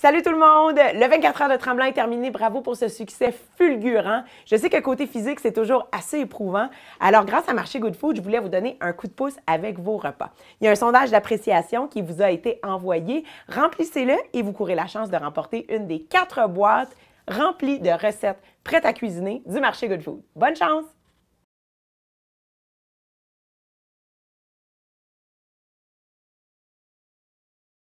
Salut tout le monde! Le 24 heures de Tremblant est terminé. Bravo pour ce succès fulgurant. Je sais que côté physique, c'est toujours assez éprouvant. Alors, grâce à Marché Good Food, je voulais vous donner un coup de pouce avec vos repas. Il y a un sondage d'appréciation qui vous a été envoyé. Remplissez-le et vous courez la chance de remporter une des quatre boîtes remplies de recettes prêtes à cuisiner du Marché Good Food. Bonne chance!